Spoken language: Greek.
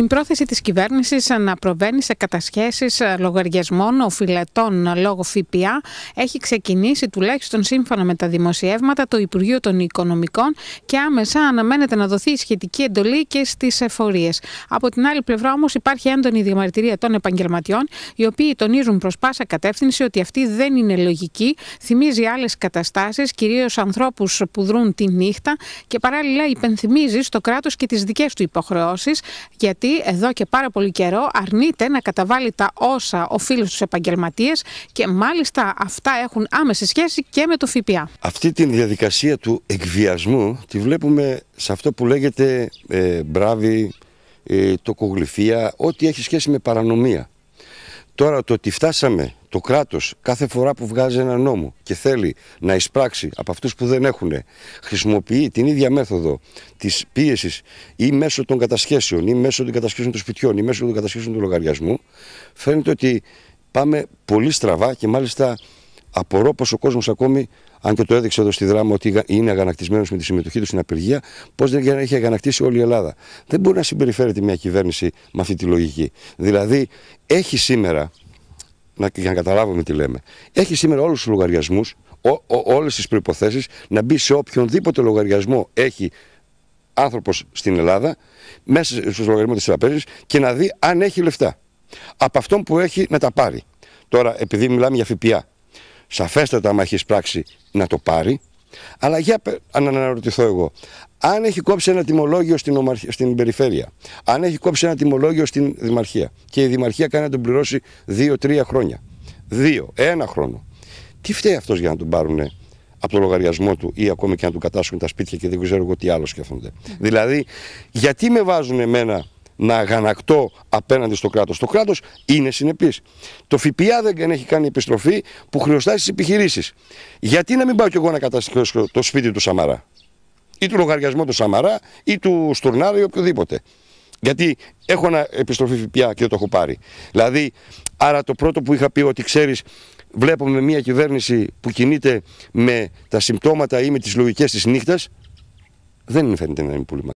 Την πρόθεση της κυβέρνησης να προβαίνει σε κατασχέσεις ε, λογαριασμών οφειλετών ε, λόγω ΦΠΑ έχει ξεκινήσει τουλάχιστον σύμφωνα με τα δημοσιεύματα το Υπουργείο των Οικονομικών και άμεσα αναμένεται να δοθεί η σχετική εντολή και στις εφορίες. Από την άλλη πλευρά όμως υπάρχει έντονη διαμαρτυρία των επαγγελματιών οι οποίοι τονίζουν προς πάσα κατεύθυνση ότι αυτή δεν είναι λογική, θυμίζει άλλες καταστάσεις, κυρίως ανθρώπους που δρούν τη νύχτα και παράλληλα υπενθυμίζει στο κράτος και τις δικές του υποχρεώσεις γιατί εδώ και πάρα πολύ καιρό αρνείται να καταβάλει τα όσα οφείλει στους επαγγελματίες και μάλιστα αυτά έχουν άμεση σχέση και με το ΦΠΑ. Αυτή τη διαδικασία του εκβιασμού τη βλέπουμε σε αυτό που λέγεται ε, μπράβη, ε, τοκογλυφία, ό,τι έχει σχέση με παρανομία. Τώρα το ότι φτάσαμε το κράτος κάθε φορά που βγάζει ένα νόμο και θέλει να εισπράξει από αυτούς που δεν έχουν χρησιμοποιεί την ίδια μέθοδο της πίεσης ή μέσω των κατασχέσεων ή μέσω των κατασχέσεων των σπιτιών ή μέσω των κατασχέσεων του λογαριασμού φαίνεται ότι πάμε πολύ στραβά και μάλιστα Απορώ πως ο κόσμος ακόμη, αν και το έδειξε εδώ στη δράμα ότι είναι αγανακτισμένος με τη συμμετοχή του στην απεργία, πώ δεν έχει αγανακτήσει όλη η Ελλάδα. Δεν μπορεί να συμπεριφέρεται μια κυβέρνηση με αυτή τη λογική. Δηλαδή, έχει σήμερα, να, για να καταλάβουμε τι λέμε, έχει σήμερα όλους τους λογαριασμούς, όλες τις προποθέσει να μπει σε οποιονδήποτε λογαριασμό έχει άνθρωπος στην Ελλάδα, μέσα στους λογαριασμούς της τραπέζης και να δει αν έχει λεφτά. Από αυτόν που έχει να τα πάρει. Τώρα, επειδή μιλάμε για ΦΠΑ, σαφέστατα άμα έχεις πράξει να το πάρει. Αλλά για αν αναρωτηθώ εγώ, αν έχει κόψει ένα τιμολόγιο στην, στην περιφέρεια, αν έχει κόψει ένα τιμολόγιο στην δημαρχία και η δημαρχία κάνει να τον πληρώσει 2-3 χρόνια, δυο δύο-τρία χρονια δύο, χρόνο, τι φταίει αυτός για να τον πάρουν από το λογαριασμό του ή ακόμη και να του κατάσχουν τα σπίτια και δεν ξέρω εγώ τι άλλο σκέφτονται. Ναι. Δηλαδή, γιατί με βάζουν εμένα να γανακτώ απέναντι στο κράτος. Το κράτος είναι συνεπής. Το ΦΠΑ δεν έχει κάνει επιστροφή που χρειοστά στις επιχειρήσεις. Γιατί να μην πάω κι εγώ να καταστρέψω το σπίτι του Σαμαρά ή του λογαριασμού του Σαμαρά ή του Στουρνάρα ή οποιοδήποτε. Γιατί έχω ένα επιστροφή ΦΠΑ και το έχω πάρει. Δηλαδή, άρα το πρώτο που είχα πει ότι ξέρεις βλέπουμε μια κυβέρνηση που κινείται με τα συμπτώματα ή με τις λογικές της νύχτας, δεν φαίνεται να είναι πολύ